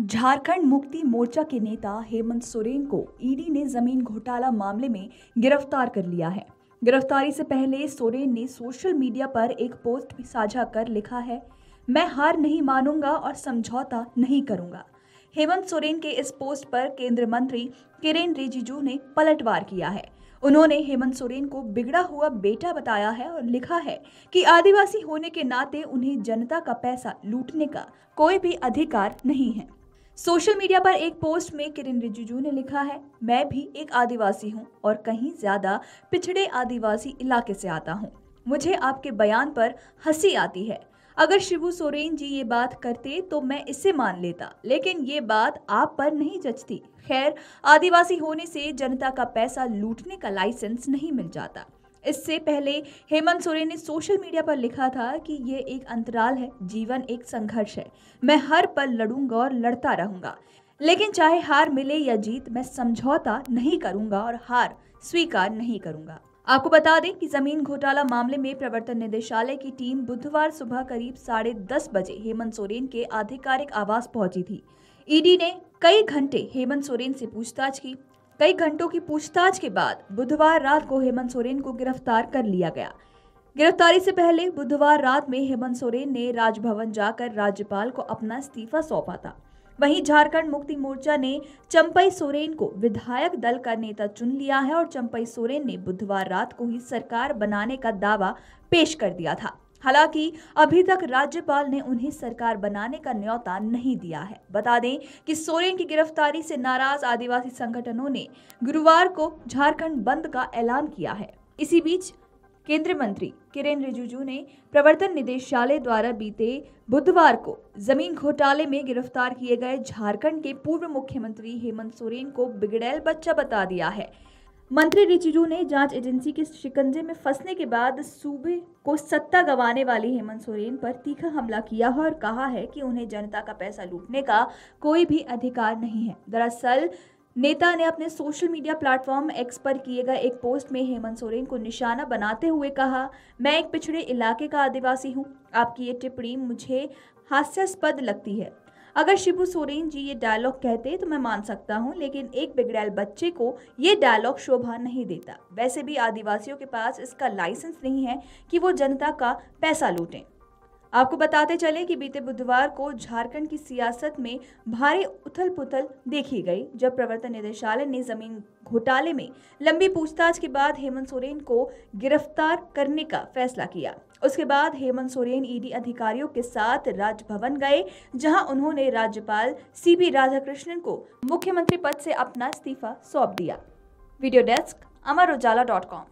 झारखंड मुक्ति मोर्चा के नेता हेमंत सोरेन को ईडी ने जमीन घोटाला मामले में गिरफ्तार कर लिया है गिरफ्तारी से पहले सोरेन ने सोशल मीडिया पर एक पोस्ट भी साझा कर लिखा है मैं हार नहीं मानूंगा और समझौता नहीं करूंगा हेमंत सोरेन के इस पोस्ट पर केंद्रीय मंत्री किरेन रिजिजू ने पलटवार किया है उन्होंने हेमंत सोरेन को बिगड़ा हुआ बेटा बताया है और लिखा है कि आदिवासी होने के नाते उन्हें जनता का पैसा लूटने का कोई भी अधिकार नहीं है सोशल मीडिया पर एक पोस्ट में किरण रिजिजू ने लिखा है मैं भी एक आदिवासी हूँ और कहीं ज्यादा पिछड़े आदिवासी इलाके से आता हूँ मुझे आपके बयान पर हंसी आती है अगर शिबू सोरेन जी ये बात करते तो मैं इसे मान लेता लेकिन ये बात आप पर नहीं जचती खैर आदिवासी होने से जनता का पैसा लूटने का लाइसेंस नहीं मिल जाता इससे पहले हेमंत सोरेन ने सोशल मीडिया पर लिखा था कि ये एक अंतराल है जीवन एक संघर्ष है मैं हर पल लड़ूंगा और लड़ता रहूंगा लेकिन चाहे हार मिले या जीत मैं समझौता नहीं करूंगा और हार स्वीकार नहीं करूंगा आपको बता दें कि जमीन घोटाला मामले में प्रवर्तन निदेशालय की टीम बुधवार सुबह करीब साढ़े दस बजे हेमंत सोरेन के आधिकारिक आवास पहुंची थी ईडी ने कई घंटे हेमंत सोरेन से पूछताछ की कई घंटों की पूछताछ के बाद बुधवार रात को हेमंत सोरेन को गिरफ्तार कर लिया गया गिरफ्तारी से पहले बुधवार रात में हेमंत सोरेन ने राजभवन जाकर राज्यपाल को अपना इस्तीफा सौंपा था वहीं झारखंड मुक्ति मोर्चा ने चंपई सोरेन को विधायक दल का नेता चुन लिया है और चंपई सोरेन ने बुधवार रात को ही सरकार बनाने का दावा पेश कर दिया था हालांकि अभी तक राज्यपाल ने उन्हें सरकार बनाने का न्यौता नहीं दिया है बता दें कि सोरेन की गिरफ्तारी से नाराज आदिवासी संगठनों ने गुरुवार को झारखंड बंद का ऐलान किया है इसी बीच केंद्रीय मंत्री किरेन रिजिजू ने प्रवर्तन निदेशालय द्वारा बीते बुधवार को जमीन घोटाले में गिरफ्तार किए गए झारखंड के पूर्व मुख्यमंत्री हेमंत सोरेन को बिगड़ैल बच्चा बता दिया है मंत्री रिजिजू ने जांच एजेंसी के शिकंजे में फंसने के बाद सूबे को सत्ता गंवाने वाले हेमंत सोरेन पर तीखा हमला किया है और कहा है कि उन्हें जनता का पैसा लूटने का कोई भी अधिकार नहीं है दरअसल नेता ने अपने सोशल मीडिया प्लेटफॉर्म एक्स पर किए गए एक पोस्ट में हेमंत सोरेन को निशाना बनाते हुए कहा मैं एक पिछड़े इलाके का आदिवासी हूँ आपकी ये टिप्पणी मुझे हास्यास्पद लगती है अगर शिबू सोरेन जी ये डायलॉग कहते तो मैं मान सकता हूँ लेकिन एक बिगड़ैल बच्चे को ये डायलॉग शोभा नहीं देता वैसे भी आदिवासियों के पास इसका लाइसेंस नहीं है कि वो जनता का पैसा लूटें आपको बताते चलें कि बीते बुधवार को झारखंड की सियासत में भारी उथल पुथल देखी गई जब प्रवर्तन निदेशालय ने जमीन घोटाले में लंबी पूछताछ के बाद हेमंत सोरेन को गिरफ्तार करने का फैसला किया उसके बाद हेमंत सोरेन ईडी अधिकारियों के साथ राजभवन गए जहां उन्होंने राज्यपाल सी पी राधाकृष्णन को मुख्यमंत्री पद से अपना इस्तीफा सौंप दिया video desk Amar Ujala dot com